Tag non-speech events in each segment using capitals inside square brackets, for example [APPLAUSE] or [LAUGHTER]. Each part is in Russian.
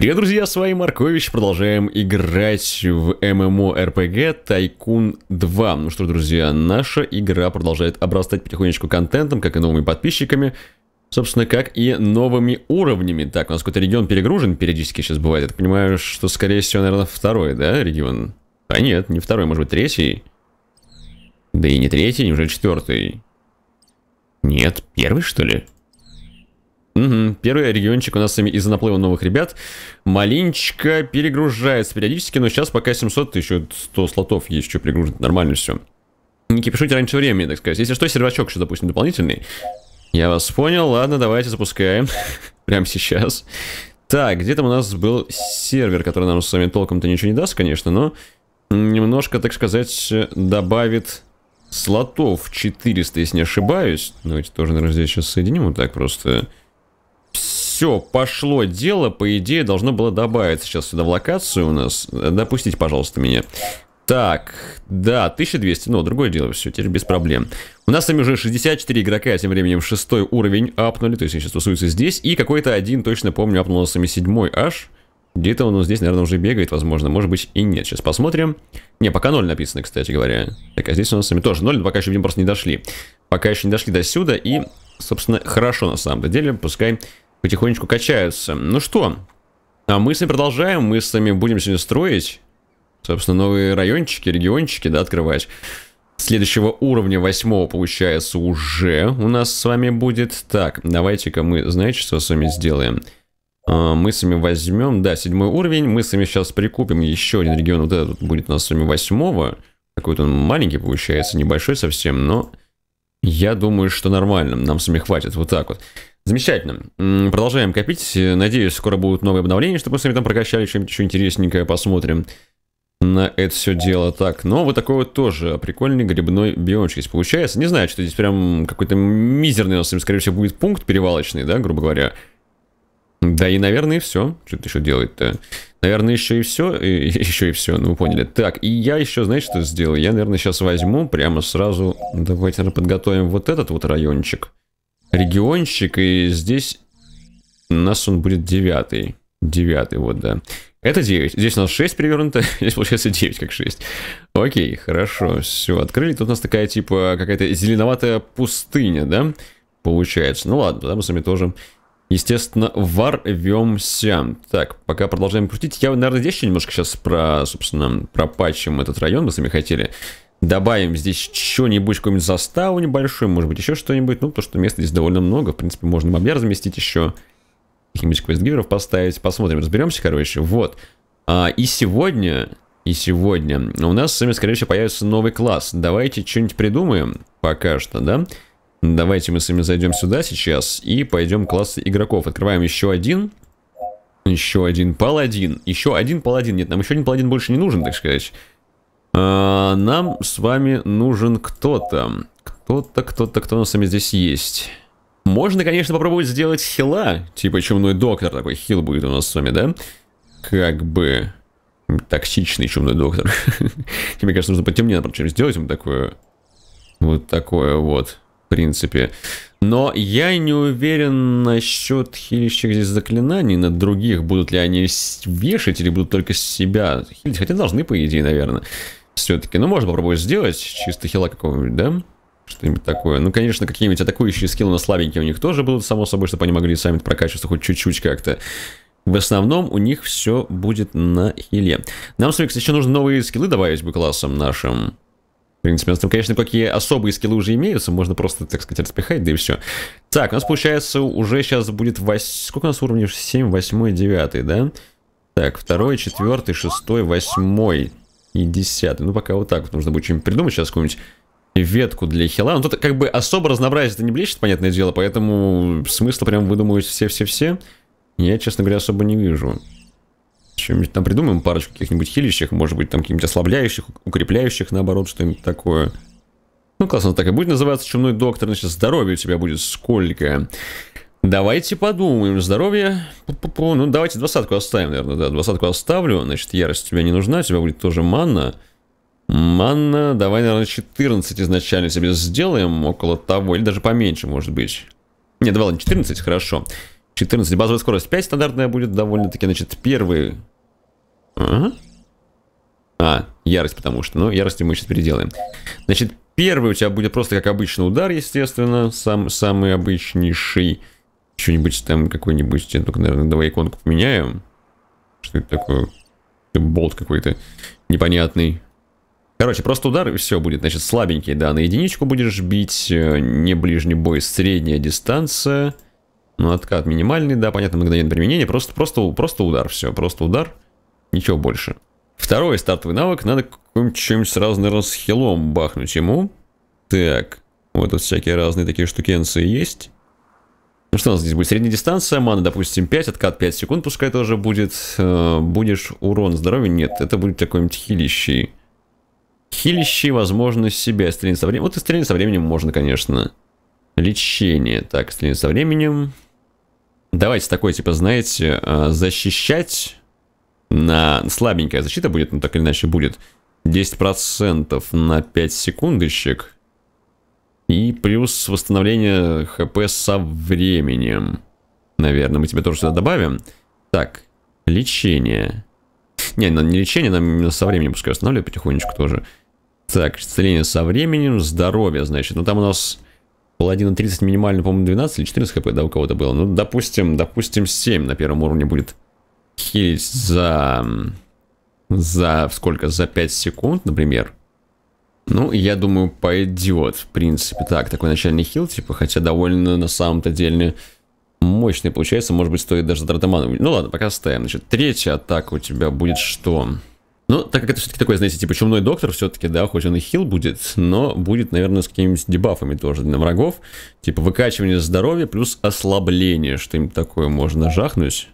Привет, друзья, с вами Маркович. Продолжаем играть в MMORPG Тайкун 2. Ну что, друзья, наша игра продолжает обрастать потихонечку контентом, как и новыми подписчиками. Собственно, как и новыми уровнями. Так, у нас какой-то регион перегружен периодически сейчас бывает. Я так понимаю, что, скорее всего, наверное, второй, да, регион? А нет, не второй, может быть, третий? Да и не третий, уже четвертый? Нет, первый, что ли? Угу. Первый региончик у нас из-за наплыва новых ребят. Маленечко перегружается периодически, но сейчас пока 700, еще 100 слотов есть, что перегружить, нормально все. Не кипишите раньше времени, так сказать. Если что, сервачок еще, допустим, дополнительный. Я вас понял, ладно, давайте запускаем. [LAUGHS] Прямо сейчас. Так, где там у нас был сервер, который нам с вами толком-то ничего не даст, конечно, но немножко, так сказать, добавит слотов 400, если не ошибаюсь. Давайте тоже, наверное, здесь сейчас соединим вот так просто все, пошло дело, по идее, должно было добавиться сейчас сюда в локацию у нас. Допустите, пожалуйста, меня. Так, да, 1200, но ну, другое дело, все, теперь без проблем. У нас с вами уже 64 игрока, а тем временем шестой уровень апнули, то есть сейчас тусуются здесь. И какой-то один, точно помню, апнул с вами седьмой аж. Где-то он здесь, наверное, уже бегает, возможно, может быть и нет. Сейчас посмотрим. Не, пока 0 написано, кстати говоря. Так, а здесь у нас с вами тоже 0, ну, пока еще, видимо, просто не дошли. Пока еще не дошли до сюда, и собственно, хорошо на самом деле. Пускай потихонечку качаются. Ну что, а мы с вами продолжаем. Мы с вами будем сегодня строить, собственно, новые райончики, региончики, да, открывать. Следующего уровня, восьмого, получается, уже у нас с вами будет. Так, давайте-ка мы, знаете, что с вами сделаем? А, мы с вами возьмем, да, седьмой уровень. Мы с вами сейчас прикупим еще один регион. Вот этот будет у нас с вами восьмого. Какой-то он маленький получается, небольшой совсем, но... Я думаю, что нормально, нам с хватит, вот так вот. Замечательно. Продолжаем копить. Надеюсь, скоро будут новые обновления, чтобы мы с вами там прокачали что-нибудь еще интересненькое. Посмотрим на это все дело. Так, но ну, вот такой вот тоже прикольный грибной биомчик здесь получается. Не знаю, что здесь прям какой-то мизерный у нас, скорее всего, будет пункт перевалочный, да, грубо говоря. Да и, наверное, все. Что-то еще делает-то. Наверное, еще и все. И, [LAUGHS] еще и все, ну вы поняли. Так, и я еще, знаете, что сделал? Я, наверное, сейчас возьму прямо сразу. Давайте, наверное, подготовим вот этот вот райончик. Региончик, и здесь у нас он будет девятый. Девятый, вот, да. Это 9. Здесь у нас 6 перевернуто, [LAUGHS] здесь получается 9 как 6. Окей, хорошо, все, открыли. Тут у нас такая, типа, какая-то зеленоватая пустыня, да? Получается. Ну ладно, туда мы с вами тоже Естественно, ворвемся. Так, пока продолжаем крутить. Я, наверное, здесь еще немножко сейчас про, собственно, пропачим этот район, мы сами хотели. Добавим здесь что-нибудь, какую-нибудь заставу небольшую, может быть, еще что-нибудь. Ну, то, что места здесь довольно много. В принципе, можно мобля разместить еще. Каких-нибудь квестгиверов поставить. Посмотрим, разберемся, короче. Вот. А, и сегодня... И сегодня у нас с вами, скорее всего, появится новый класс. Давайте что-нибудь придумаем пока что, да? Да. Давайте мы с вами зайдем сюда сейчас и пойдем классы игроков. Открываем еще один. Еще один паладин. Еще один паладин. Нет, нам еще один паладин больше не нужен, так сказать. А, нам с вами нужен кто-то. Кто-то, кто-то, кто у нас с вами здесь есть. Можно, конечно, попробовать сделать хила. Типа чумной доктор такой хил будет у нас с вами, да? Как бы... Токсичный чумной доктор. [LAUGHS] Мне кажется, нужно потемнее, например, сделать ему такое... Вот такое вот в принципе. Но я не уверен насчет хилящих здесь заклинаний на других. Будут ли они вешать или будут только себя хилить? Хотя должны, по идее, наверное. Все-таки. Но ну, можно попробовать сделать. Чисто хила какого-нибудь, да? Что-нибудь такое. Ну, конечно, какие-нибудь атакующие скиллы на слабенькие у них тоже будут, само собой, чтобы они могли сами прокачиваться хоть чуть-чуть как-то. В основном у них все будет на хиле. Нам, с кстати, еще нужно новые скиллы добавить бы классом нашим принципе, у нас там, конечно, какие особые скиллы уже имеются, можно просто, так сказать, распихать, да и все. Так, у нас получается уже сейчас будет 8... Сколько у нас уровней? 7, 8, 9, да? Так, 2, 4, 6, 8 и 10. Ну, пока вот так вот. Нужно будет что-нибудь придумать сейчас, какую-нибудь ветку для хила. ну тут как бы особо разнообразие это не блещет, понятное дело, поэтому смысла прям выдумывать все-все-все я, честно говоря, особо не вижу. Что-нибудь там придумаем, парочку каких-нибудь хилищих, может быть, там каких-нибудь ослабляющих, укрепляющих, наоборот, что-нибудь такое. Ну, классно, так и будет называться «Чумной доктор», значит, здоровье у тебя будет сколько. Давайте подумаем. Здоровье. Ну, давайте двадцатку оставим, наверное. Да, двадцатку оставлю. Значит, ярость тебе не нужна. У тебя будет тоже манна. Манна. Давай, наверное, 14 изначально себе сделаем. Около того. Или даже поменьше, может быть. Не, давай, ладно, 14, хорошо. 14. Базовая скорость 5 стандартная будет довольно-таки. Значит, первые Ага. А, ярость потому что. Ну, ярости мы сейчас переделаем. Значит, первый у тебя будет просто как обычный удар, естественно. Сам, самый обычнейший. Что-нибудь там какой-нибудь... только, наверное, давай иконку поменяем Что это такое? Это болт какой-то непонятный. Короче, просто удар и все будет. Значит, слабенький, да. На единичку будешь бить. Э, не ближний бой, средняя дистанция. Ну, откат минимальный, да, понятно, мгновенное применения, Просто, просто, просто удар, все, просто удар. Ничего больше. Второй стартовый навык. Надо каким-нибудь чем-нибудь сразу, наверное, с хилом бахнуть ему. Так. Вот тут всякие разные такие штукенции есть. Ну что у нас здесь будет? Средняя дистанция, мана, допустим, 5, откат 5 секунд, пускай тоже будет. Э, будешь урон здоровья? Нет, это будет какой нибудь хилищий. Хилищий, возможно, себя стрелять со временем. Вот и стрелять со временем можно, конечно. Лечение. Так, стрелять со временем. Давайте такой, типа, знаете, а, защищать на... Слабенькая защита будет, ну так или иначе будет. 10% на 5 секундочек. И плюс восстановление хп со временем. Наверное, мы тебе тоже сюда добавим. Так, лечение. Не, ну, не лечение, нам именно со временем пускай восстанавливает потихонечку тоже. Так, исцеление со временем, здоровье, значит. Ну там у нас Паладина 30 минимально, по-моему, 12 или 14 хп, да, у кого-то было. Ну, допустим, допустим, 7 на первом уровне будет хилить за... За сколько? За 5 секунд, например. Ну, я думаю, пойдет, в принципе. Так, такой начальный хил, типа, хотя довольно на самом-то деле мощный получается. Может быть, стоит даже Дратаману. Ну ладно, пока ставим. Значит, третья атака у тебя будет Что? Ну, так как это все-таки такой, знаете, типа чумной доктор, все-таки, да, хоть он и хил будет, но будет, наверное, с какими-нибудь дебафами тоже для врагов. Типа выкачивание здоровья плюс ослабление, что им такое можно жахнуть.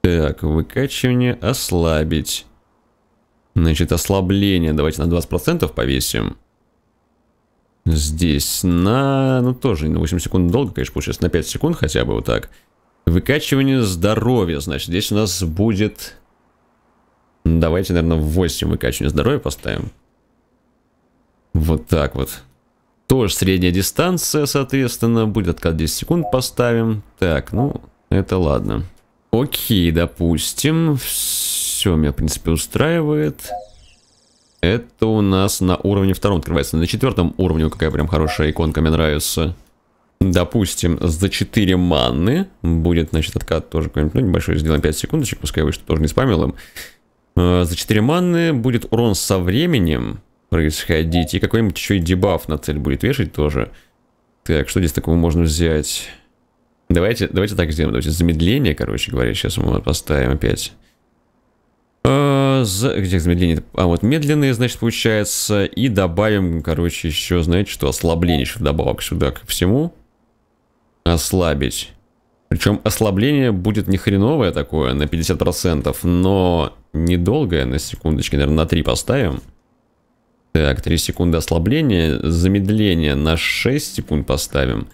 Так, выкачивание ослабить. Значит, ослабление давайте на 20% повесим. Здесь на... Ну, тоже на 8 секунд долго, конечно, получается. На 5 секунд хотя бы вот так. Выкачивание здоровья, значит, здесь у нас будет Давайте, наверное, 8 выкачивания здоровья поставим. Вот так вот. Тоже средняя дистанция, соответственно, будет откат 10 секунд поставим. Так, ну, это ладно. Окей, допустим. Все меня, в принципе, устраивает. Это у нас на уровне втором открывается. На четвертом уровне какая прям хорошая иконка, мне нравится. Допустим, за 4 манны будет, значит, откат тоже какой-нибудь, ну, небольшой, сделаем 5 секундочек, пускай вы что тоже не спамил им. Э, за 4 маны будет урон со временем происходить. И какой-нибудь еще и дебаф на цель будет вешать тоже. Так, что здесь такого можно взять? Давайте, давайте так сделаем. Давайте замедление, короче говоря, сейчас мы поставим опять. А, за... Где замедление? А вот медленные, значит, получается. И добавим, короче, еще, знаете что, ослабление еще добавок сюда ко всему. Ослабить. Причем ослабление будет не хреновое такое на 50%, но недолгое, на секундочке, наверное, на 3 поставим. Так, 3 секунды ослабления, замедление на 6 секунд поставим.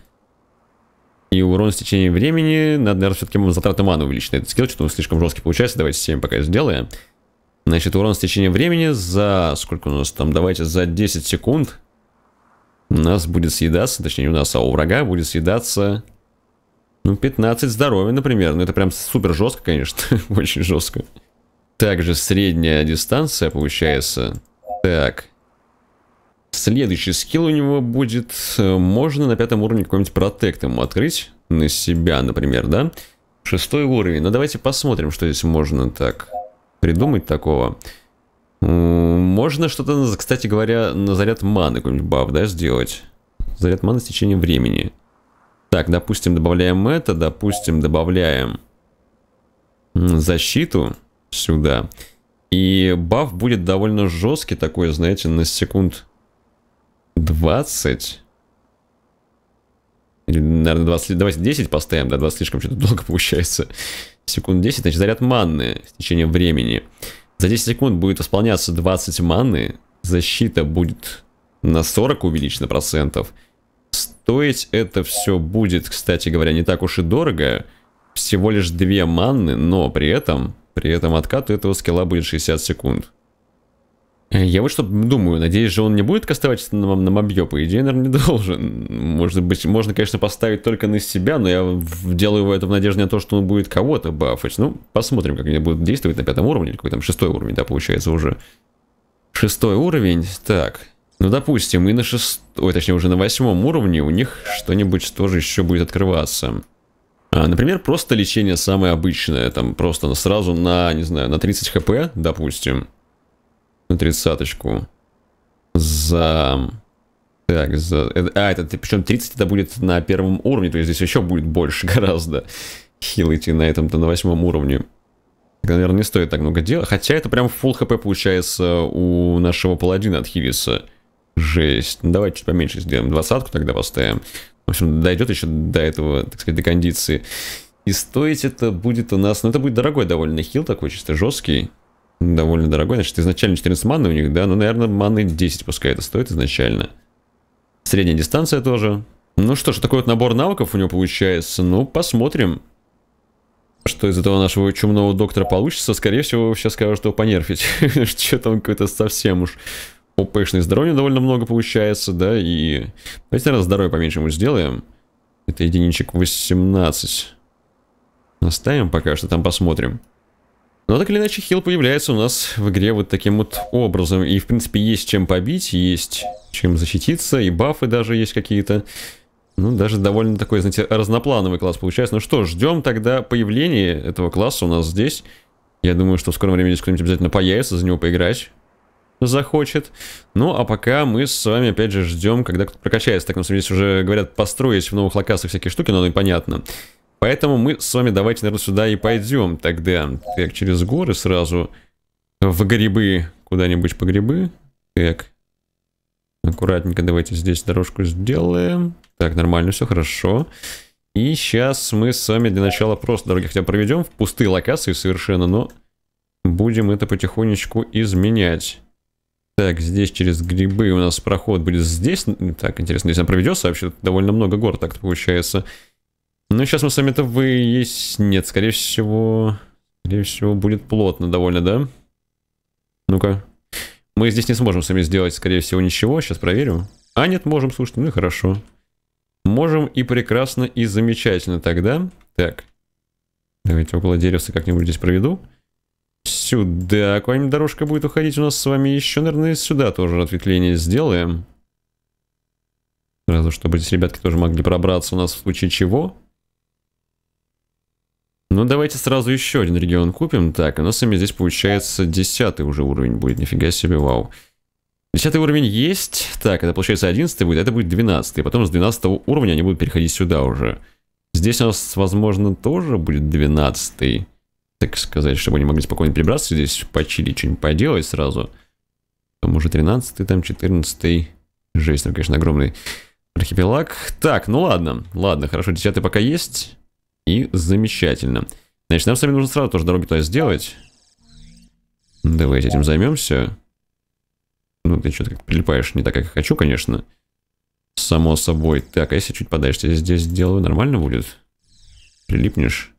И урон с течением времени, надо, наверное, все-таки затраты маны увеличить этот скилл, что-то слишком жесткий получается, давайте 7 пока сделаем. Значит, урон с течением времени за... Сколько у нас там? Давайте за 10 секунд у нас будет съедаться, точнее у нас, а у врага будет съедаться... Ну, 15 здоровья, например. Ну, это прям супер жестко, конечно. [LAUGHS] Очень жестко. Также средняя дистанция получается. Так. Следующий скилл у него будет... Можно на пятом уровне какой-нибудь протект ему открыть. На себя, например, да? Шестой уровень. Ну, давайте посмотрим, что здесь можно так придумать такого. Можно что-то, кстати говоря, на заряд маны какой-нибудь баф, да, сделать. Заряд маны с течением времени. Так, допустим, добавляем это, допустим, добавляем защиту сюда. И баф будет довольно жесткий такой, знаете, на секунд 20. Или, наверное, 20, давайте 10 поставим, да, 20 слишком что-то долго получается. Секунд 10, значит, заряд манны в течение времени. За 10 секунд будет исполняться 20 манны, защита будет на 40 увеличена процентов. Стоить это все будет, кстати говоря, не так уж и дорого. Всего лишь 2 манны, но при этом при этом откат этого скилла будет 60 секунд. Э, я вот что думаю, надеюсь же он не будет кастовать на, на мобье, по идее, наверное, не [LAUGHS] должен. Может быть, можно, конечно, поставить только на себя, но я делаю это в надежде на то, что он будет кого-то бафать. Ну, посмотрим, как они будут действовать на пятом уровне, или какой там шестой уровень, да, получается уже. Шестой уровень, так, ну, допустим, и на шестом, точнее, уже на восьмом уровне у них что-нибудь тоже еще будет открываться. А, например, просто лечение самое обычное, там просто сразу на, не знаю, на 30 хп, допустим, на тридцаточку за... Так, за... А, это причем 30 это будет на первом уровне, то есть здесь еще будет больше [LAUGHS] гораздо хилить и на этом-то на восьмом уровне. Так, наверное, не стоит так много делать. Хотя это прям full хп получается у нашего паладина от Хивиса. Жесть. Ну, давайте чуть поменьше сделаем. Двадцатку тогда поставим в общем, дойдет еще до этого, так сказать, до кондиции. И стоить это будет у нас, ну это будет дорогой довольно хил такой, чисто жесткий. Довольно дорогой, значит изначально 14 маны у них, да, ну наверное маны 10 пускай это стоит изначально. Средняя дистанция тоже. Ну что ж, такой вот набор навыков у него получается, ну посмотрим. Что из этого нашего чумного доктора получится, скорее всего, сейчас скажу, что понерфить. [LAUGHS] что там какой-то совсем уж ОПшное здоровье довольно много получается, да, и... Давайте, раз здоровье поменьше мы сделаем. Это единичек 18. Оставим пока что, там посмотрим. Но так или иначе, хил появляется у нас в игре вот таким вот образом. И, в принципе, есть чем побить, есть чем защититься, и бафы даже есть какие-то. Ну, даже довольно такой, знаете, разноплановый класс получается. Ну что, ждем тогда появления этого класса у нас здесь. Я думаю, что в скором времени здесь кто-нибудь обязательно появится, за него поиграть захочет. Ну, а пока мы с вами, опять же, ждем, когда кто-то прокачается. Так, на самом деле, здесь уже, говорят, построить в новых локациях всякие штуки, но непонятно. Поэтому мы с вами давайте, наверное, сюда и пойдем тогда. Так, через горы сразу. В грибы. Куда-нибудь по грибы. Так. Аккуратненько давайте здесь дорожку сделаем. Так, нормально, все хорошо. И сейчас мы с вами для начала просто дороги хотя проведем в пустые локации совершенно, но будем это потихонечку изменять. Так, здесь через грибы у нас проход будет здесь. Так, интересно, здесь она проведется а вообще довольно много гор, так получается. Ну, сейчас мы с вами это нет, Скорее всего, скорее всего, будет плотно довольно, да? Ну-ка. Мы здесь не сможем с вами сделать, скорее всего, ничего. Сейчас проверим. А, нет, можем, слушайте, ну и хорошо. Можем и прекрасно, и замечательно тогда. Так. Давайте около деревца как-нибудь здесь проведу. Сюда какая-нибудь дорожка будет уходить у нас с вами еще, наверное, сюда тоже ответвление сделаем. Сразу, чтобы здесь ребятки тоже могли пробраться у нас в случае чего. Ну, давайте сразу еще один регион купим. Так, у нас с вами здесь получается десятый уже уровень будет. Нифига себе, вау. Десятый уровень есть. Так, это получается одиннадцатый будет, а это будет двенадцатый, потом с двенадцатого уровня они будут переходить сюда уже. Здесь у нас, возможно, тоже будет двенадцатый так сказать, чтобы они могли спокойно перебраться здесь, почилить, что-нибудь поделать сразу. Там уже 13 там 14 -й. Жесть, там, конечно, огромный архипелаг. Так, ну ладно, ладно, хорошо, 10 пока есть. И замечательно. Значит, нам с вами нужно сразу тоже дороги туда сделать. Давайте этим займемся. Ну, ты что-то как прилипаешь не так, как я хочу, конечно. Само собой. Так, а если чуть подальше здесь сделаю, нормально будет? Прилипнешь?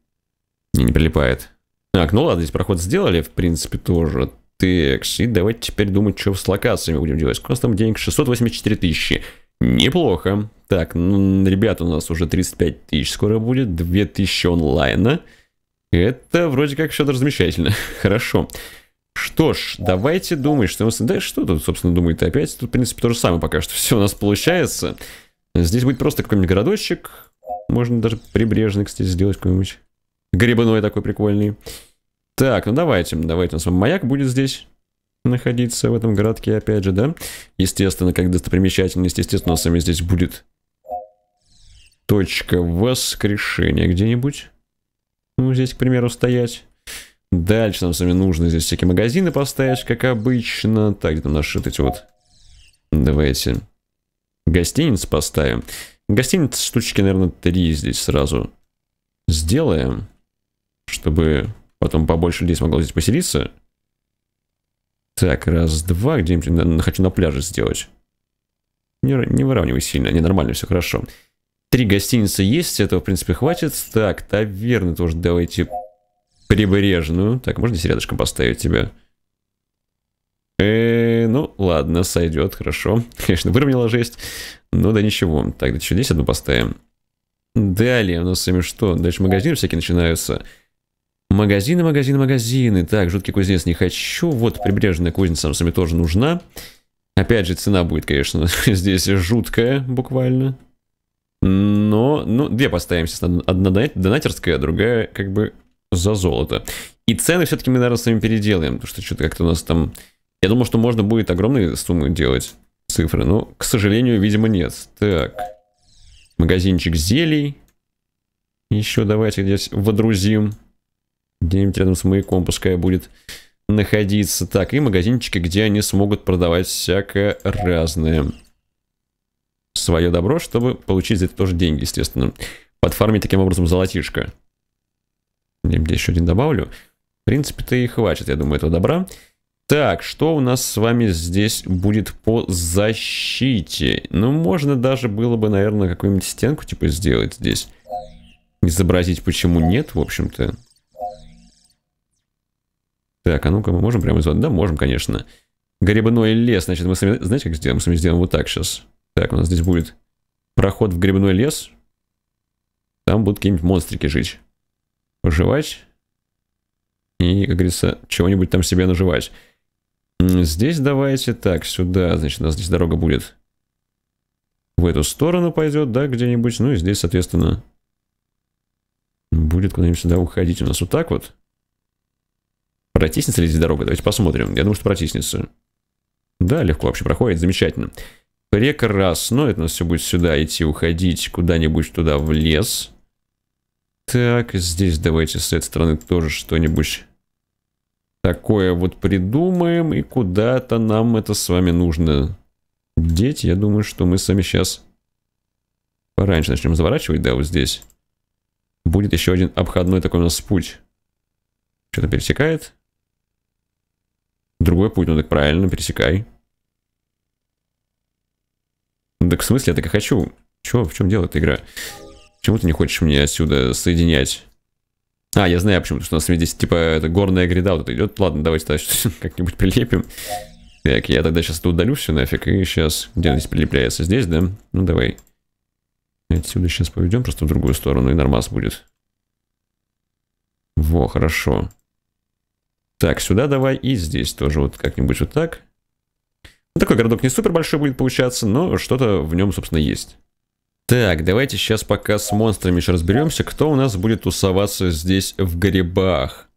Не, не прилипает. Так, ну ладно, здесь проход сделали, в принципе, тоже. Так, и давайте теперь думать, что с локациями будем делать. Сколько там денег? 684 тысячи. Неплохо. Так, ну, ребят, у нас уже 35 тысяч скоро будет, 2000 онлайна. Это вроде как все даже замечательно. [LAUGHS] Хорошо. Что ж, давайте думать, что у нас... Да что тут, собственно, думает опять? Тут, в принципе, то же самое пока что. [LAUGHS] Все у нас получается. Здесь будет просто какой-нибудь городочек. Можно даже прибрежный, кстати, сделать какой-нибудь. Грибной такой прикольный. Так, ну давайте, давайте. У нас маяк будет здесь находиться в этом городке, опять же, да? Естественно, как достопримечательность, естественно, у нас с вами здесь будет точка воскрешения где-нибудь. Ну, здесь, к примеру, стоять. Дальше нам с вами нужно здесь всякие магазины поставить, как обычно. Так, где там наши вот эти вот... Давайте гостиниц поставим. Гостиниц штучки, наверное, три здесь сразу сделаем, чтобы Потом побольше людей смогло здесь поселиться. Так, раз, два. Где-нибудь хочу на пляже сделать. Не, не выравнивай сильно, не нормально, все хорошо. Три гостиницы есть, этого, в принципе, хватит. Так, таверны тоже давайте прибрежную. Так, можно здесь рядышком поставить тебя? Э, ну, ладно, сойдет, хорошо. [LAUGHS] Конечно, выровняла жесть. Ну да ничего. Так, да еще здесь одну поставим. Далее у нас с вами что? Дальше магазины всякие начинаются. Магазины, магазины, магазины. Так, жуткий кузнец не хочу. Вот прибрежная кузница сами тоже нужна. Опять же, цена будет, конечно, [LAUGHS] здесь жуткая буквально. Но, ну, две поставим сейчас. Одна донатерская, а другая как бы за золото. И цены все-таки мы, наверное, с вами переделаем. Потому что что-то как-то у нас там... Я думал, что можно будет огромные суммы делать цифры. Но, к сожалению, видимо, нет. Так. Магазинчик зелий. Еще давайте здесь водрузим где-нибудь рядом с маяком пускай будет находиться. Так, и магазинчики, где они смогут продавать всякое разное. Свое добро, чтобы получить за это тоже деньги, естественно. Подфармить таким образом золотишко. Я где еще один добавлю. В принципе-то и хватит, я думаю, этого добра. Так, что у нас с вами здесь будет по защите? Ну, можно даже было бы, наверное, какую-нибудь стенку, типа, сделать здесь. Изобразить, почему нет, в общем-то. Так, а ну-ка, мы можем прямо из Да, можем, конечно. Грибной лес, значит, мы сами, Знаете, как сделаем? Мы сами сделаем вот так сейчас. Так, у нас здесь будет проход в грибной лес. Там будут какие-нибудь монстрики жить. Пожевать. И, как говорится, чего-нибудь там себе наживать. Здесь давайте так, сюда, значит, у нас здесь дорога будет в эту сторону пойдет, да, где-нибудь. Ну и здесь, соответственно, будет куда-нибудь сюда уходить у нас вот так вот. Протиснется ли здесь дорога? Давайте посмотрим. Я думаю, что протиснется. Да, легко вообще проходит. Замечательно. Прекрасно. Это у нас все будет сюда идти, уходить куда-нибудь туда в лес. Так, здесь давайте с этой стороны тоже что-нибудь такое вот придумаем. И куда-то нам это с вами нужно деть. Я думаю, что мы с вами сейчас пораньше начнем заворачивать. Да, вот здесь. Будет еще один обходной такой у нас путь. Что-то пересекает. Другой путь, ну так правильно, пересекай. Ну так в смысле, я так и хочу. Чего, в чем дело эта игра? Почему ты не хочешь меня отсюда соединять? А, я знаю почему, потому что у нас здесь, типа, это горная гряда вот идет. Ладно, давайте тогда [LAUGHS] как-нибудь прилепим. Так, я тогда сейчас это удалю все нафиг, и сейчас... Где она здесь прилепляется? Здесь, да? Ну, давай. Отсюда сейчас поведем просто в другую сторону, и нормас будет. Во, хорошо. Так, сюда давай и здесь тоже вот как-нибудь вот так. Ну, такой городок не супер большой будет получаться, но что-то в нем, собственно, есть. Так, давайте сейчас пока с монстрами еще разберемся, кто у нас будет тусоваться здесь в грибах.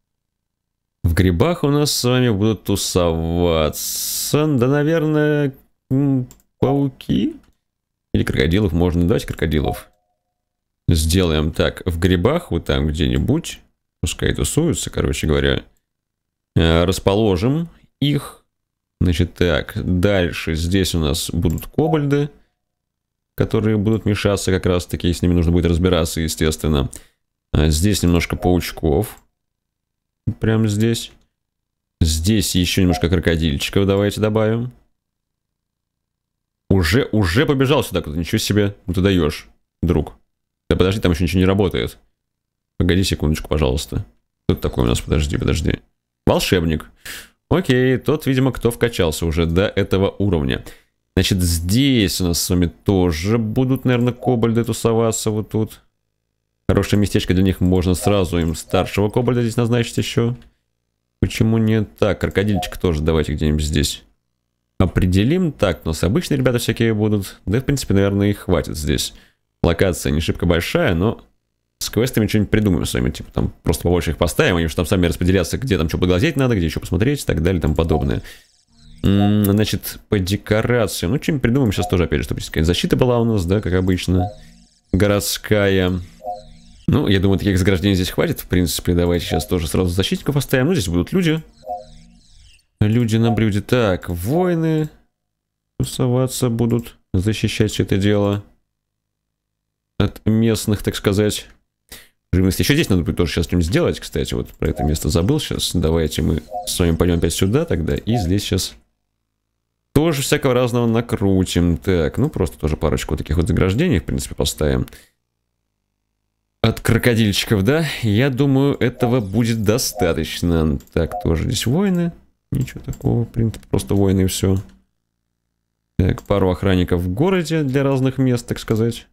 В грибах у нас с вами будут тусоваться, да, наверное, пауки или крокодилов можно дать, крокодилов. Сделаем так, в грибах, вот там где-нибудь, пускай тусуются, короче говоря. Э, расположим их. Значит, так, дальше здесь у нас будут кобальды, которые будут мешаться как раз-таки, с ними нужно будет разбираться, естественно. А здесь немножко паучков, прямо здесь. Здесь еще немножко крокодильчиков давайте добавим. Уже, уже побежал сюда кто-то, ничего себе, ну ты даешь, друг. Да подожди, там еще ничего не работает. Погоди секундочку, пожалуйста. Кто такой у нас? Подожди, подожди. Волшебник. Окей, тот, видимо, кто вкачался уже до этого уровня. Значит, здесь у нас с вами тоже будут, наверное, кобальды тусоваться вот тут. Хорошее местечко для них можно сразу им старшего кобальда здесь назначить еще. Почему не так? Крокодильчик тоже давайте где-нибудь здесь. Определим. Так, у нас обычные ребята всякие будут. Да, в принципе, наверное, их хватит здесь. Локация не шибко большая, но с квестами что-нибудь придумаем с вами, типа там просто побольше их поставим, они же там сами распределяться, где там что поглазеть надо, где еще посмотреть и так далее там подобное. Значит, по декорациям. Ну, чем придумаем сейчас тоже, опять же, чтобы какая-то защита была у нас, да, как обычно. Городская. Ну, я думаю, таких заграждений здесь хватит. В принципе, давайте сейчас тоже сразу защитников поставим. Ну, здесь будут люди. Люди на блюде. Так, воины тусоваться будут, защищать все это дело от местных, так сказать. Живность. Еще здесь надо будет тоже сейчас что-нибудь сделать, кстати. Вот про это место забыл сейчас. Давайте мы с вами пойдем опять сюда тогда. И здесь сейчас тоже всякого разного накрутим. Так, ну просто тоже парочку таких вот заграждений, в принципе, поставим. От крокодильчиков, да? Я думаю, этого будет достаточно. Так, тоже здесь воины. Ничего такого, в принципе, просто воины и все. Так, пару охранников в городе для разных мест, так сказать.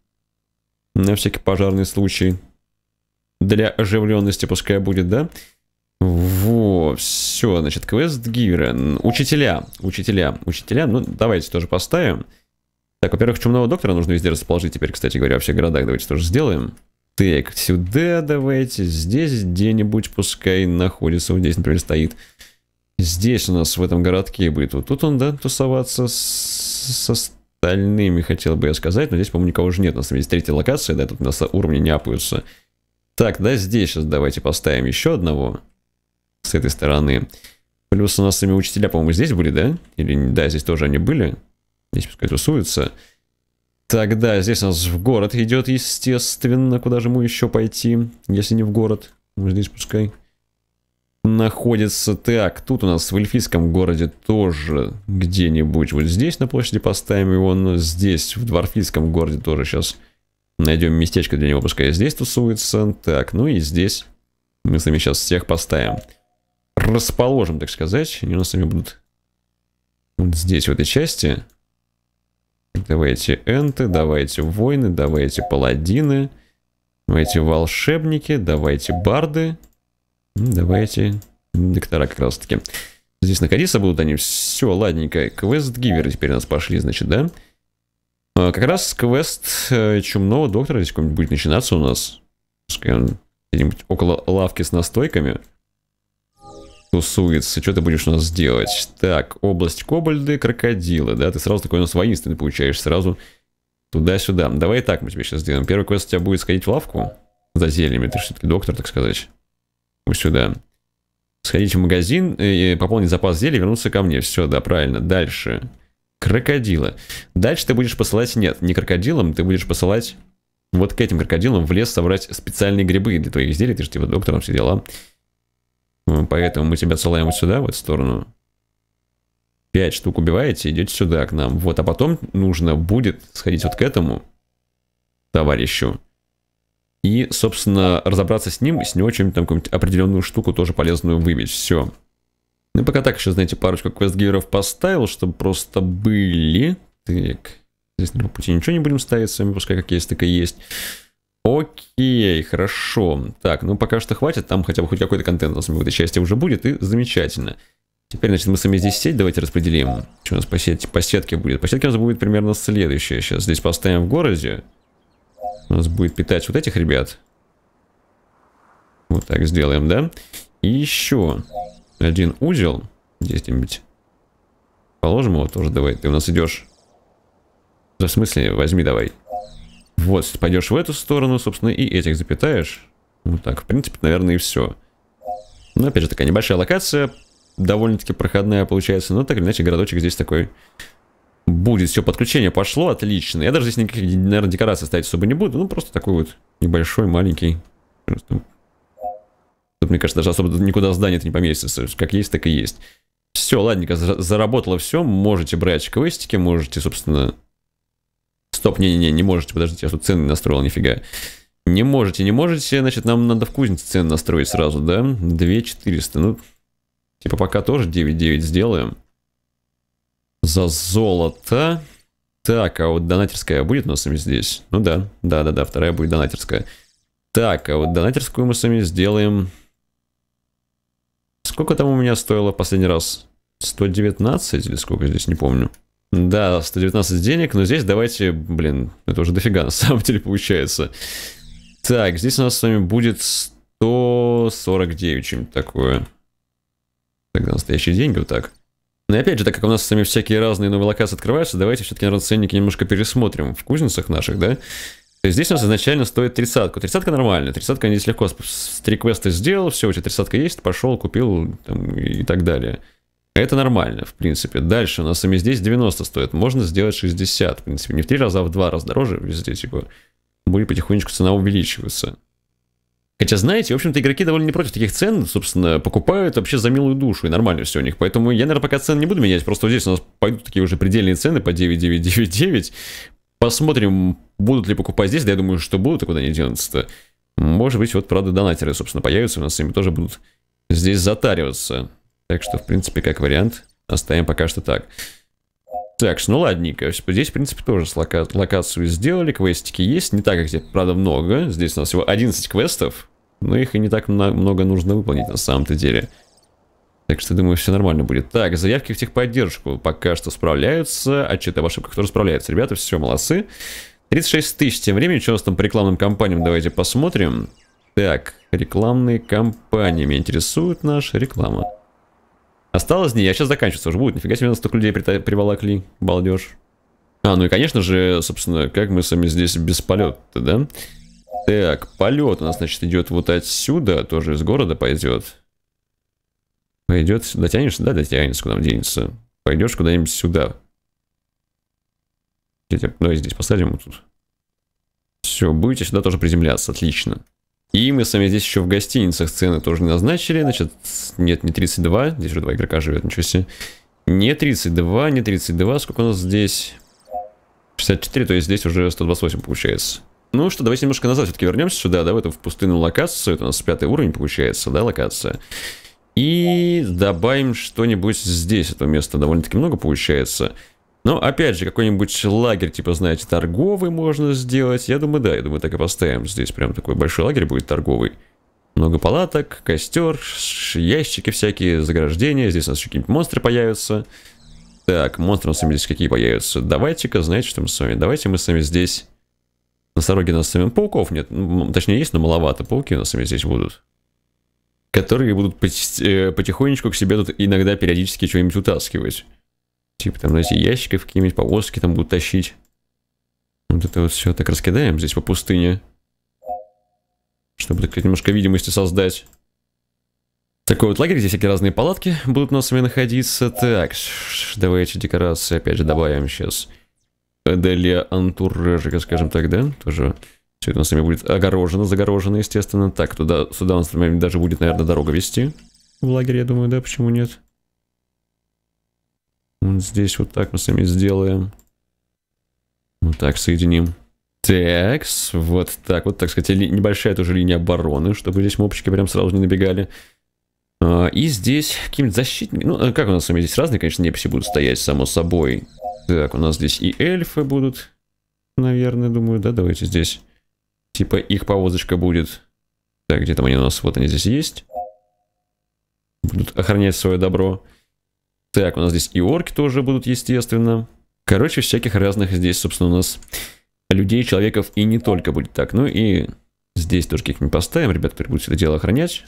На всякий пожарный случай для оживленности пускай будет, да? Во, все, значит, квест Гивера. Учителя, учителя, учителя. Ну, давайте тоже поставим. Так, во-первых, чумного доктора нужно везде расположить теперь, кстати говоря, во всех городах. Давайте тоже сделаем. Так, сюда давайте. Здесь где-нибудь пускай находится. Вот здесь, например, стоит. Здесь у нас в этом городке будет. Вот тут он, да, тусоваться с, с остальными, хотел бы я сказать. Но здесь, по-моему, никого уже нет. У нас есть третья локация, да, тут у нас уровни не апаются. Так, да, здесь сейчас давайте поставим еще одного. С этой стороны. Плюс у нас сами учителя, по-моему, здесь были, да? Или, да, здесь тоже они были. Здесь пускай тусуются. Тогда здесь у нас в город идет, естественно. Куда же ему еще пойти, если не в город? Ну, здесь пускай находится. Так, тут у нас в эльфийском городе тоже где-нибудь. Вот здесь на площади поставим его. Но здесь, в дворфийском городе тоже сейчас Найдем местечко для него, пускай здесь тусуется. Так, ну и здесь мы с вами сейчас всех поставим. Расположим, так сказать. Они у нас с вами будут вот здесь, в этой части. Давайте энты, давайте войны, давайте паладины. Давайте волшебники, давайте барды. Ну, давайте доктора как раз таки. Здесь находиться будут они. Все, ладненько. Квест-гиверы теперь у нас пошли, значит, да? Да. Э, как раз квест э, чумного доктора здесь будет начинаться у нас. Где-нибудь около лавки с настойками тусуется. Что ты будешь у нас делать? Так, область кобальды, крокодилы, да? Ты сразу такой у нас воинственный получаешь, сразу туда-сюда. Давай так мы тебе сейчас сделаем. Первый квест у тебя будет сходить в лавку за зельями. Ты все-таки доктор, так сказать. Вот сюда. Сходить в магазин, и пополнить запас зелий, вернуться ко мне. Все, да, правильно. Дальше крокодила. Дальше ты будешь посылать, нет, не крокодилам, ты будешь посылать вот к этим крокодилам в лес собрать специальные грибы для твоих изделий, ты же типа доктором все дела. Ну, поэтому мы тебя отсылаем вот сюда, в эту сторону. Пять штук убиваете, идете сюда к нам. Вот, а потом нужно будет сходить вот к этому товарищу. И, собственно, разобраться с ним, с него чем-нибудь там какую-нибудь определенную штуку тоже полезную выбить. Все. Ну и пока так еще, знаете, парочку квест-гейров поставил, чтобы просто были. Так, здесь на пути ничего не будем ставить с вами, пускай как есть, так и есть. Окей, хорошо. Так, ну пока что хватит, там хотя бы хоть какой-то контент у нас в этой части уже будет, и замечательно. Теперь, значит, мы с вами здесь сеть, давайте распределим. Что у нас по, сети, по сетке будет? По сетке у нас будет примерно следующее. Сейчас здесь поставим в городе. У нас будет питать вот этих ребят. Вот так сделаем, да? И еще один узел где-нибудь. Положим его тоже, давай. Ты у нас идешь. Да в смысле, возьми давай. Вот, пойдешь в эту сторону, собственно, и этих запитаешь. Вот так, в принципе, наверное, и все. Но, ну, опять же, такая небольшая локация, довольно-таки проходная получается, но так или иначе городочек здесь такой будет. Все, подключение пошло, отлично. Я даже здесь никаких, наверное, декораций ставить особо не буду, ну, просто такой вот небольшой, маленький. Просто Тут, мне кажется, даже особо никуда здание-то не поместится. Как есть, так и есть. Все, ладненько, заработало все. Можете брать квестики, можете, собственно... Стоп, не-не-не, не можете, подождите, я тут цены настроил, нифига. Не можете, не можете, значит, нам надо в кузнице цены настроить сразу, да? 2400, ну... Типа пока тоже 9-9 сделаем. За золото. Так, а вот донатерская будет у нас с вами здесь? Ну да, да-да-да, вторая будет донатерская. Так, а вот донатерскую мы с вами сделаем Сколько там у меня стоило последний раз? 119 или сколько здесь, не помню. Да, 119 денег, но здесь давайте, блин, это уже дофига на самом деле получается. Так, здесь у нас с вами будет 149, чем-то такое. Тогда настоящие деньги, вот так. Но ну и опять же, так как у нас с вами всякие разные новые локации открываются, давайте все-таки, наверное, ценники немножко пересмотрим в кузницах наших, да? То есть здесь у нас изначально стоит тридцатку. Тридцатка нормальная. Тридцатка здесь легко. С три квеста сделал, все, у тебя тридцатка есть, пошел, купил там, и так далее. Это нормально, в принципе. Дальше у нас сами здесь 90 стоит. Можно сделать 60, в принципе. Не в три раза, а в два раза дороже везде, типа. Будет потихонечку цена увеличиваться. Хотя, знаете, в общем-то, игроки довольно не против таких цен, собственно, покупают вообще за милую душу, и нормально все у них. Поэтому я, наверное, пока цен не буду менять, просто вот здесь у нас пойдут такие уже предельные цены по 9999. Посмотрим, Будут ли покупать здесь? Да я думаю, что будут, а куда они денутся-то? Может быть, вот, правда, донатеры, собственно, появятся у нас, ими тоже будут здесь затариваться. Так что, в принципе, как вариант, оставим пока что так. Так, ну ладненько. Здесь, в принципе, тоже лока локацию сделали, квестики есть. Не так, как здесь, правда, много. Здесь у нас всего 11 квестов, но их и не так много нужно выполнить на самом-то деле. Так что, думаю, все нормально будет. Так, заявки в техподдержку пока что справляются. Отчеты об ошибках тоже справляются. Ребята, все, молодцы. 36 тысяч тем временем. Что у нас там по рекламным кампаниям? Давайте посмотрим. Так, рекламные кампании. Меня интересует наша реклама. Осталось дней, я сейчас заканчиваю, уже будет. Нифига себе, нас столько людей приволокли. Балдеж. А, ну и, конечно же, собственно, как мы с вами здесь без полета да? Так, полет у нас, значит, идет вот отсюда, тоже из города пойдет. Пойдет, дотянешься? Да, дотянется, куда денется. Пойдешь куда-нибудь сюда. Давай здесь посадим вот тут. Все, будете сюда тоже приземляться, отлично. И мы с вами здесь еще в гостиницах цены тоже не назначили. Значит, нет, не 32. Здесь уже два игрока живет, ничего себе. Не 32, не 32. Сколько у нас здесь? 64, то есть здесь уже 128 получается. Ну что, давайте немножко назад все-таки вернемся сюда, да, в эту в пустынную локацию. Это у нас пятый уровень получается, да, локация. И добавим что-нибудь здесь. Этого места довольно-таки много получается. Но, ну, опять же, какой-нибудь лагерь, типа, знаете, торговый можно сделать. Я думаю, да, я думаю, так и поставим. Здесь прям такой большой лагерь будет торговый. Много палаток, костер, ящики всякие, заграждения. Здесь у нас еще какие-нибудь монстры появятся. Так, монстры у нас здесь какие появятся? Давайте-ка, знаете, что мы с вами? Давайте мы с вами здесь... Носороги у нас с вами пауков нет. точнее, есть, но маловато. Пауки у нас с вами здесь будут. Которые будут э, потихонечку к себе тут иногда периодически чего нибудь утаскивать. Типа там, знаете, ящиков какие-нибудь, повозки там будут тащить. Вот это вот все так раскидаем здесь по пустыне. Чтобы так немножко видимости создать. Такой вот лагерь, здесь всякие разные палатки будут у нас с вами находиться. Так, давайте декорации опять же добавим сейчас. Для антуражика, скажем так, да? Тоже все это у нас с вами будет огорожено, загорожено, естественно. Так, туда, сюда у нас с вами даже будет, наверное, дорога вести. В лагерь, я думаю, да, почему нет? Вот здесь вот так мы сами сделаем. Вот так соединим. Такс, вот так вот, так сказать, небольшая тоже линия обороны, чтобы здесь мопчики прям сразу не набегали. А, и здесь каким-нибудь защитником, ну, э, как у нас с вами здесь разные, конечно, неписи будут стоять, само собой. Так, у нас здесь и эльфы будут, наверное, думаю, да, давайте здесь. Типа их повозочка будет. Так, где там они у нас, вот они здесь есть. Будут охранять свое добро. Так, у нас здесь и орки тоже будут, естественно. Короче, всяких разных здесь, собственно, у нас людей, человеков и не только будет так. Ну и здесь тоже каких-нибудь поставим. Ребят, теперь будут это дело охранять.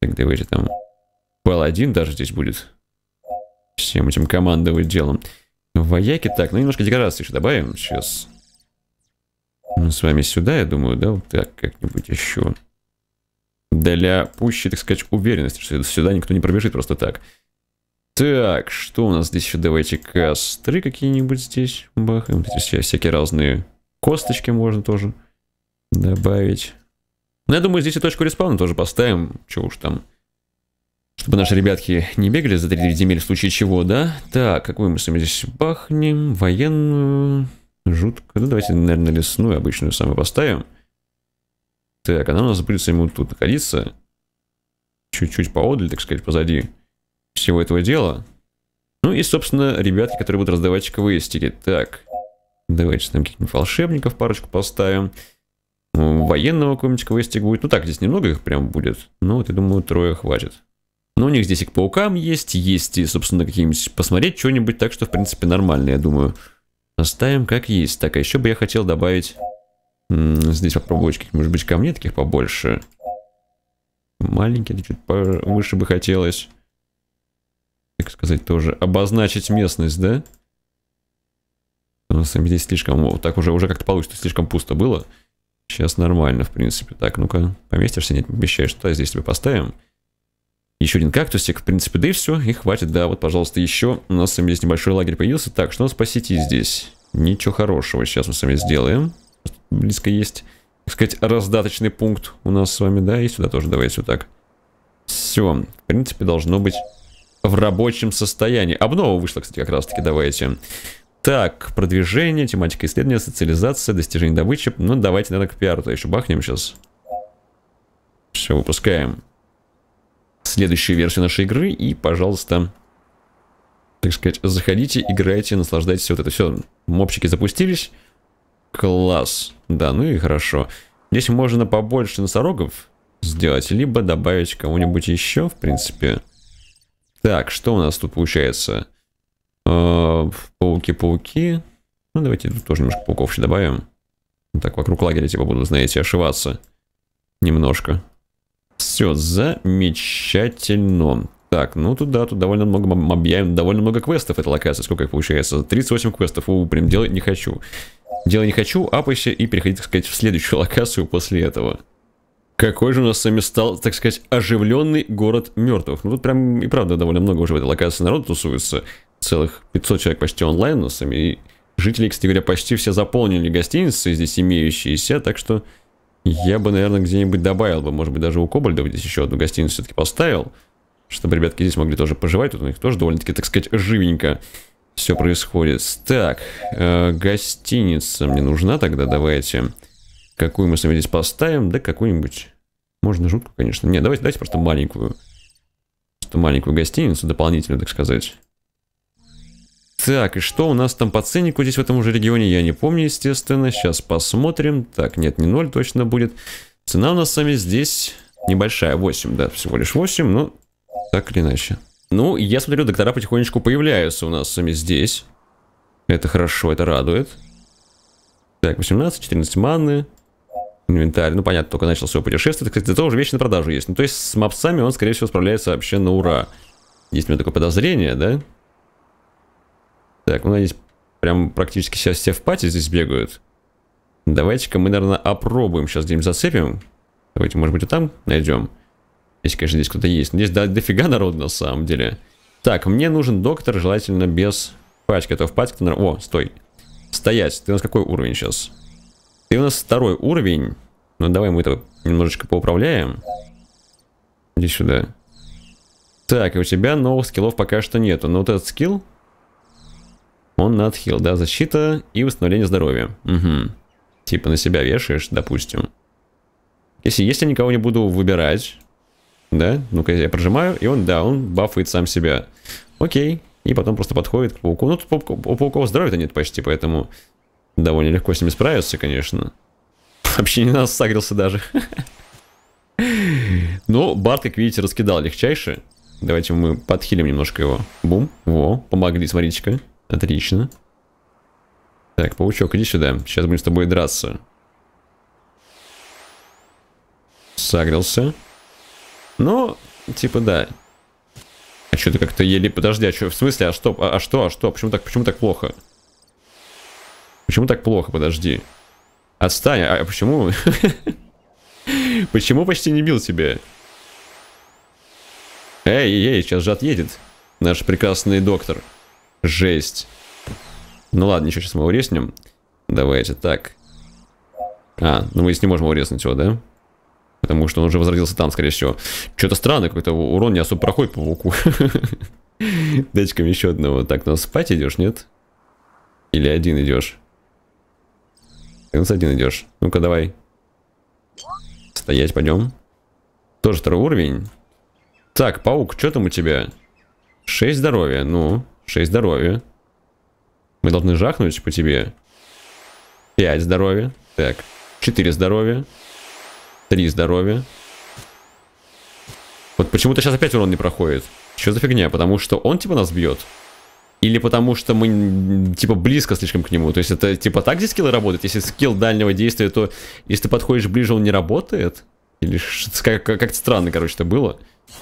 Так, давайте там паладин даже здесь будет. Всем этим командовать делом. Вояки, так, ну немножко декорации еще добавим сейчас. Мы с вами сюда, я думаю, да, вот так как-нибудь еще. Для пущей, так сказать, уверенности, что сюда никто не пробежит просто так. Так, что у нас здесь еще? Давайте костры какие-нибудь здесь бахаем. Здесь всякие разные косточки можно тоже добавить. Ну, я думаю, здесь и точку респауна тоже поставим. Чего уж там. Чтобы наши ребятки не бегали за 3 земель в случае чего, да? Так, какую мы с вами здесь бахнем? Военную. Жутко. Ну, давайте, наверное, лесную обычную самую поставим. Так, она у нас будет ему тут находиться. Чуть-чуть поодаль, так сказать, позади всего этого дела. Ну и, собственно, ребятки, которые будут раздавать чековые стики. Так, давайте там каких-нибудь волшебников парочку поставим. Ну, военного какого-нибудь чековый стик будет. Ну так, здесь немного их прям будет. Ну вот, я думаю, трое хватит. Но ну, у них здесь и к паукам есть, есть и, собственно, какие-нибудь посмотреть что-нибудь, так что, в принципе, нормально, я думаю. Оставим как есть. Так, а еще бы я хотел добавить... Здесь попробовать каких может быть, камней таких побольше. Маленькие, чуть повыше бы хотелось как сказать, тоже обозначить местность, да? У нас здесь слишком, вот так уже, уже как-то получится, слишком пусто было. Сейчас нормально, в принципе. Так, ну-ка, поместишься? Нет, обещаешь, что здесь тебе поставим. Еще один кактусик, в принципе, да и все, и хватит, да, вот, пожалуйста, еще. У нас здесь небольшой лагерь появился. Так, что у нас по сети здесь? Ничего хорошего сейчас мы с вами сделаем. Близко есть, так сказать, раздаточный пункт у нас с вами, да, и сюда тоже давайте вот так. Все, в принципе, должно быть в рабочем состоянии. Обнова вышла, кстати, как раз таки, давайте. Так, продвижение, тематика исследования, социализация, достижение добычи. Ну, давайте, наверное, к пиару-то еще бахнем сейчас. Все, выпускаем следующую версию нашей игры. И, пожалуйста, так сказать, заходите, играйте, наслаждайтесь. Вот это все. Мопчики запустились. Класс. Да, ну и хорошо. Здесь можно побольше носорогов сделать, либо добавить кого-нибудь еще, в принципе. Так, что у нас тут получается? Э, пауки-пауки. Ну, давайте тут тоже немножко пауков еще добавим. так, вокруг лагеря типа буду, знаете, ошиваться. Немножко. Все, замечательно. Так, ну туда, тут довольно много объявим, довольно много квестов эта локация. Сколько их получается? 38 квестов. У, прям делать не хочу. Делать не хочу, апайся и переходить, так сказать, в следующую [LAUGHS] локацию после этого. Какой же у нас с вами стал, так сказать, оживленный город мертвых. Ну, тут прям и правда довольно много уже в этой локации народ тусуется. Целых 500 человек почти онлайн у нас с вами. И жители, кстати говоря, почти все заполнили гостиницы здесь имеющиеся, так что я бы, наверное, где-нибудь добавил бы, может быть, даже у Кобальдов здесь еще одну гостиницу все-таки поставил, чтобы ребятки здесь могли тоже поживать, тут у них тоже довольно-таки, так сказать, живенько все происходит. Так, э, гостиница мне нужна тогда, давайте. Какую мы с вами здесь поставим? Да какую-нибудь. Можно жутко, конечно. Не, давайте, давайте просто маленькую. Просто маленькую гостиницу, дополнительную, так сказать. Так, и что у нас там по ценнику здесь в этом же регионе? Я не помню, естественно. Сейчас посмотрим. Так, нет, не ноль точно будет. Цена у нас с вами здесь небольшая. 8, да, всего лишь 8, но так или иначе. Ну, я смотрю, доктора потихонечку появляются у нас сами здесь. Это хорошо, это радует. Так, 18, 14 маны инвентарь. Ну, понятно, только начал свое все путешествовать. Кстати, зато уже вещи на продажу есть. Ну, то есть с мапсами он, скорее всего, справляется вообще на ура. Есть у меня такое подозрение, да? Так, ну, здесь прям практически сейчас все в пати здесь бегают. Давайте-ка мы, наверное, опробуем. Сейчас где-нибудь зацепим. Давайте, может быть, и там найдем. здесь конечно, здесь кто-то есть. Здесь до, дофига народу, на самом деле. Так, мне нужен доктор, желательно без пачки. А то в пачке... О, стой. Стоять. Ты у нас какой уровень сейчас? И у нас второй уровень. Ну, давай мы это немножечко поуправляем. Иди сюда. Так, и у тебя новых скиллов пока что нету. Но вот этот скилл, он на отхил, да, защита и восстановление здоровья. Угу. Типа на себя вешаешь, допустим. Если, если никого не буду выбирать, да, ну-ка я прожимаю, и он, да, он бафает сам себя. Окей. И потом просто подходит к пауку. Ну, тут у пауков здоровья-то нет почти, поэтому Довольно легко с ними справиться, конечно. Вообще не нас сагрился даже. Ну, Барт, как видите, раскидал легчайше. Давайте мы подхилим немножко его. Бум. Во, помогли, смотрите-ка. Отлично. Так, паучок, иди сюда. Сейчас будем с тобой драться. Сагрился. Ну, типа да. А что ты как-то еле... Подожди, а что? В смысле, а что? А, а что? А что? Почему так, почему так Плохо. Почему так плохо? Подожди. Отстань, а почему? [LAUGHS] Почему почти не бил тебя? Эй, эй, сейчас же отъедет наш прекрасный доктор. Жесть. Ну ладно, ничего, сейчас мы его резнем. Давайте так. А, ну мы здесь не можем его резнуть его, да? Потому что он уже возродился там, скорее всего. Что-то странное, какой-то урон не особо проходит по волку. Датчиком еще одного. Так, ну а спать идешь, нет? Или один идешь? Ты нас один идешь. Ну-ка, давай. Стоять, пойдем. Тоже второй уровень. Так, паук, что там у тебя? 6 здоровья, ну, 6 здоровья. Мы должны жахнуть по тебе. 5 здоровья. Так, 4 здоровья. 3 здоровья. Вот почему-то сейчас опять урон не проходит. Что за фигня? Потому что он типа нас бьет. Или потому что мы, типа, близко слишком к нему. То есть это, типа, так здесь скиллы работают? Если скилл дальнего действия, то если ты подходишь ближе, он не работает? Или как-то как странно, короче, это было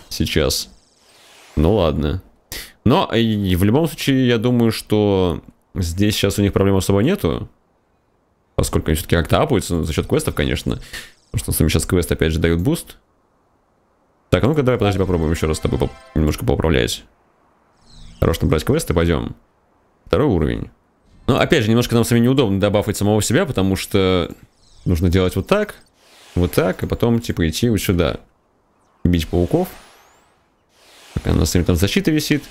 сейчас. Ну ладно. Но э, и в любом случае, я думаю, что здесь сейчас у них проблем особо нету. Поскольку они все-таки как-то апаются, ну, за счет квестов, конечно. Потому что сами сейчас квест опять же дают буст. Так, а ну-ка давай, подожди, попробуем еще раз с тобой поп немножко поуправлять. Хорош, чтобы брать квесты, пойдем. Второй уровень. Но ну, опять же, немножко нам сами неудобно добавить самого себя, потому что нужно делать вот так, вот так, и а потом, типа, идти вот сюда. Бить пауков. Пока у нас с ними там защита висит.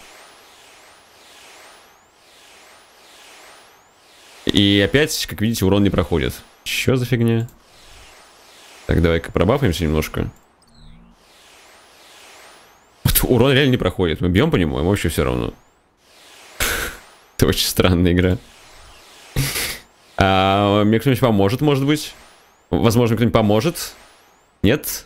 И опять, как видите, урон не проходит. Что за фигня? Так, давай-ка пробафаемся немножко урон реально не проходит. Мы бьем по нему, ему вообще все равно. [LAUGHS] Это очень странная игра. [LAUGHS] А, мне кто-нибудь поможет, может быть? Возможно, кто-нибудь поможет? Нет?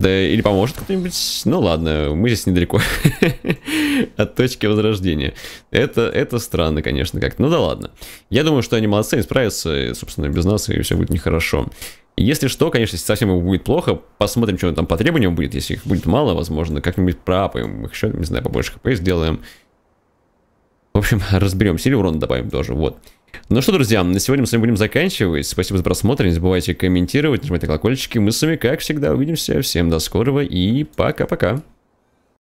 Да, или поможет кто-нибудь? Ну ладно, мы здесь недалеко [LAUGHS] от точки возрождения. Это, это странно, конечно, как-то. Ну да ладно. Я думаю, что они молодцы, они справятся, и, собственно, без нас, и все будет нехорошо. Если что, конечно, если совсем ему будет плохо, посмотрим, что там по требованиям будет. Если их будет мало, возможно, как-нибудь проапаем их еще, не знаю, побольше хп сделаем. В общем, [LAUGHS] разберемся. Или урон добавим тоже, вот. Ну что, друзья, на сегодня мы с вами будем заканчивать. Спасибо за просмотр. Не забывайте комментировать, нажимать на колокольчики. Мы с вами, как всегда, увидимся. Всем до скорого и пока-пока.